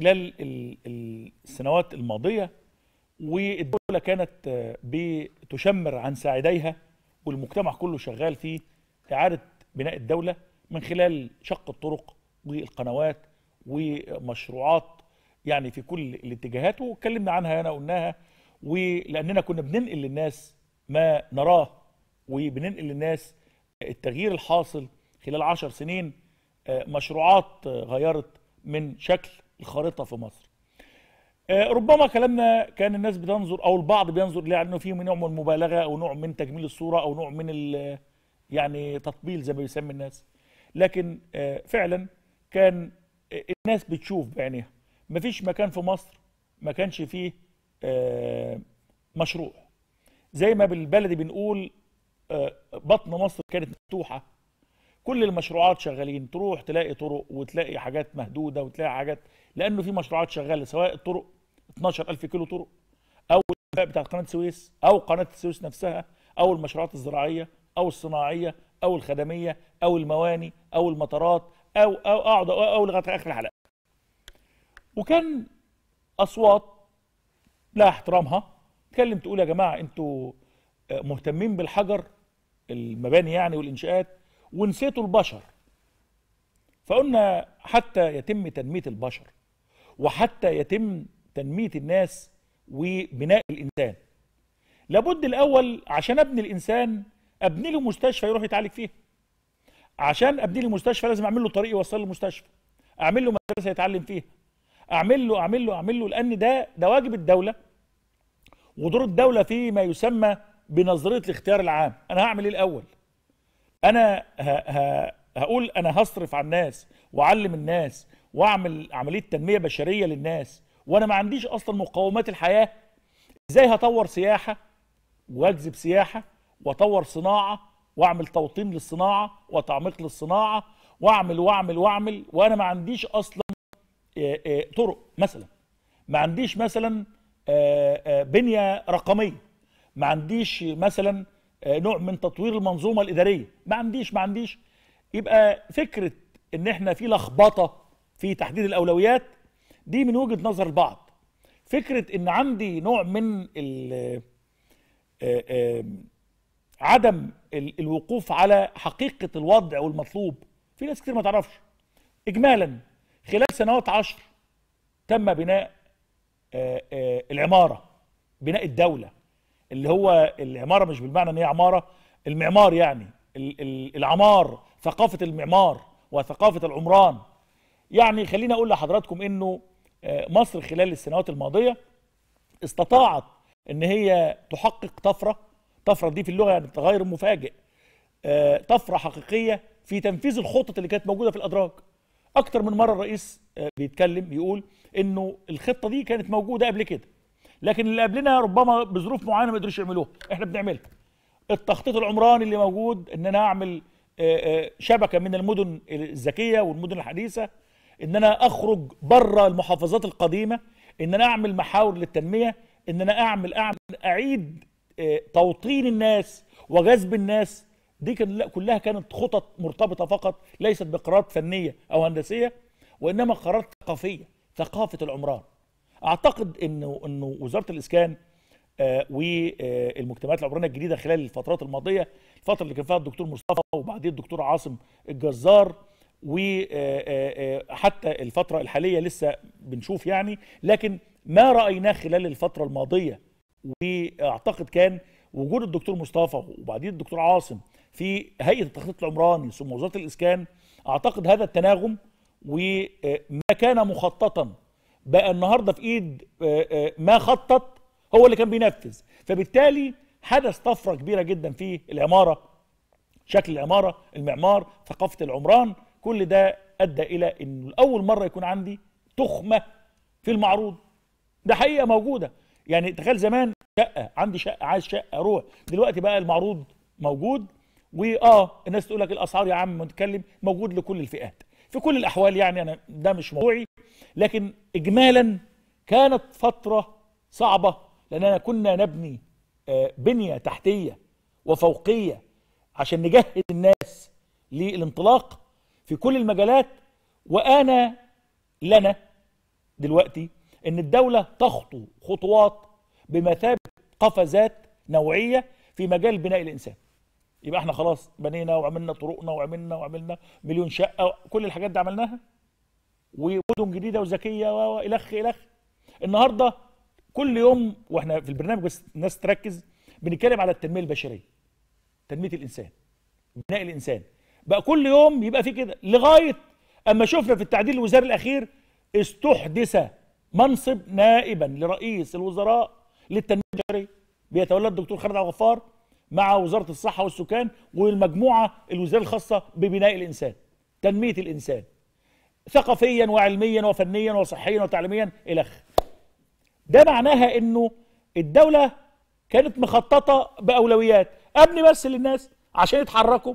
خلال السنوات الماضية والدولة كانت آه، بتشمر عن ساعديها والمجتمع كله شغال في إعادة بناء الدولة من خلال شق الطرق والقنوات ومشروعات يعني في كل الاتجاهات واتكلمنا عنها أنا قلناها ولأننا كنا بننقل للناس ما نراه وبننقل للناس التغيير الحاصل خلال عشر سنين آه، مشروعات غيرت من شكل الخارطه في مصر آه، ربما كلامنا كان الناس بتنظر او البعض بينظر ليه على انه فيه نوع من المبالغه او نوع من تجميل الصوره او نوع من يعني تطبيل زي ما بيسمي الناس لكن آه، فعلا كان آه، الناس بتشوف بعينيها مفيش مكان في مصر ما كانش فيه مشروع زي ما بالبلدي بنقول بطن مصر كانت مفتوحه كل المشروعات شغالين تروح تلاقي طرق وتلاقي حاجات مهدوده وتلاقي حاجات لانه في مشروعات شغاله سواء الطرق 12000 كيلو طرق او بتاع قناه السويس او قناه السويس نفسها او المشروعات الزراعيه او الصناعيه او الخدميه او المواني او المطارات او او اقعد او, أو لغايه اخر الحلقه. وكان اصوات لا احترامها تكلم تقول يا جماعه انتوا مهتمين بالحجر المباني يعني والانشاءات ونسيتوا البشر فقلنا حتى يتم تنمية البشر وحتى يتم تنمية الناس وبناء الإنسان لابد الأول عشان أبني الإنسان أبني له مستشفى يروح يتعالج فيها عشان أبني له مستشفى لازم أعمل له طريق يوصل المستشفى أعمل له مدرسة يتعلم فيها أعمل له أعمل له أعمل له لأن ده ده واجب الدولة ودور الدولة في ما يسمى بنظرية الاختيار العام أنا هعمل إيه الأول انا هقول انا هصرف على الناس واعلم الناس واعمل عمليه تنميه بشريه للناس وانا ما عنديش اصلا مقومات الحياه ازاي هطور سياحه واجذب سياحه واطور صناعه واعمل توطين للصناعه وتعميق للصناعه واعمل واعمل واعمل وانا ما عنديش اصلا طرق مثلا ما عنديش مثلا بنيه رقميه ما عنديش مثلا آه، نوع من تطوير المنظومه الاداريه ما عنديش ما عنديش يبقى فكره ان احنا في لخبطه في تحديد الاولويات دي من وجهه نظر البعض فكره ان عندي نوع من آه، آه، عدم الوقوف على حقيقه الوضع والمطلوب في ناس كتير ما تعرفش اجمالا خلال سنوات عشر تم بناء العماره بناء الدوله اللي هو العماره مش بالمعنى ان هي عماره المعمار يعني العمار ثقافه المعمار وثقافه العمران يعني خليني اقول لحضراتكم انه آه، مصر خلال السنوات الماضيه استطاعت ان هي تحقق طفره طفره دي في اللغه يعني تغير مفاجئ آه، طفره حقيقيه في تنفيذ الخطط اللي كانت موجوده في الادراج اكتر من مره الرئيس آه، بيتكلم بيقول انه الخطه دي كانت موجوده قبل كده لكن اللي قبلنا ربما بظروف معينه ما قدروش يعملوها احنا بنعملها التخطيط العمراني اللي موجود ان انا اعمل آه، آه، شبكه من المدن الذكيه والمدن الحديثه ان انا اخرج بره المحافظات القديمه ان انا اعمل محاور للتنميه ان انا اعمل اعمل اعيد آه، توطين الناس وجذب الناس دي كان كلها كانت خطط مرتبطه فقط ليست بقرارات فنيه او هندسيه وانما قرارات ثقافيه ثقافه العمران اعتقد انه انه وزاره الاسكان آه، والمجتمعات العمرانيه الجديده خلال الفترات الماضيه الفتره اللي كان فيها الدكتور مصطفى وبعدين الدكتور عاصم الجزار وحتى آه، آه، الفتره الحاليه لسه بنشوف يعني لكن ما رايناه خلال الفتره الماضيه واعتقد كان وجود الدكتور مصطفى وبعدين الدكتور عاصم في هيئه التخطيط العمراني ثم وزاره الاسكان اعتقد هذا التناغم وما كان مخططا بقى النهارده في ايد آه، آه، ما خطط هو اللي كان بينفذ فبالتالي حدث طفره كبيره جدا في العماره شكل العماره المعمار ثقافه العمران كل ده ادى الى انه لاول مره يكون عندي تخمه في المعروض ده حقيقه موجوده يعني تخيل زمان شقه عندي شقه عايز شقه اروح دلوقتي بقى المعروض موجود واه الناس تقول لك الاسعار يا عم متكلم موجود لكل الفئات في كل الاحوال يعني انا ده مش موضوعي لكن إجمالا كانت فترة صعبة لأننا كنا نبني آه، بنية تحتية وفوقية عشان نجهز الناس للانطلاق في كل المجالات وأنا لنا دلوقتي أن الدولة تخطو خطوات بمثابة قفزات نوعية في مجال بناء الإنسان يبقى احنا خلاص بنينا وعملنا طرقنا وعملنا وعملنا مليون شقة كل الحاجات دي عملناها ومدن جديده وذكيه والخ الخ النهارده كل يوم واحنا في البرنامج بس الناس تركز بنتكلم على التنميه البشريه تنميه الانسان بناء الانسان بقى كل يوم يبقى في كده لغايه اما شفنا في التعديل الوزاري الاخير استحدث منصب نائبا لرئيس الوزراء للتنميه البشريه بيتولى الدكتور خالد عبد الغفار مع وزاره الصحه والسكان والمجموعه الوزاريه الخاصه ببناء الانسان تنميه الانسان ثقافيا وعلميا وفنيا وصحيا وتعليميا الى اخره ده معناها انه الدوله كانت مخططه باولويات ابني بس للناس عشان يتحركوا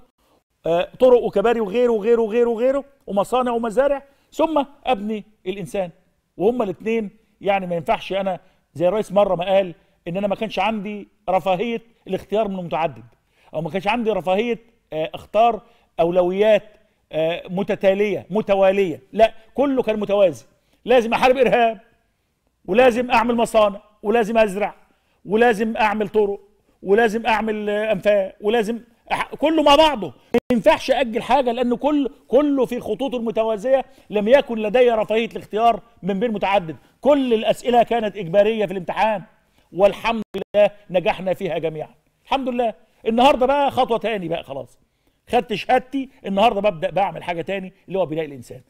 آه، طرق وكباري وغيره وغيره وغيره وغيره ومصانع ومزارع ثم ابني الانسان وهما الاثنين يعني ما ينفعش انا زي الرئيس مره ما قال ان انا ما كانش عندي رفاهيه الاختيار من المتعدد او ما كانش عندي رفاهيه آه، اختار اولويات آه، متتاليه متواليه لا كله كان متوازي لازم احارب ارهاب ولازم اعمل مصانع ولازم ازرع ولازم اعمل طرق ولازم اعمل انفاق ولازم كله مع بعضه ما ينفعش اجل حاجه لان كل كله في الخطوط المتوازيه لم يكن لدي رفاهيه الاختيار من بين متعدد كل الاسئله كانت اجباريه في الامتحان والحمد لله نجحنا فيها جميعا الحمد لله النهارده بقى خطوه تاني بقى خلاص خدت شهادتي النهارده ببدا بعمل حاجه تاني اللي هو بناء الانسان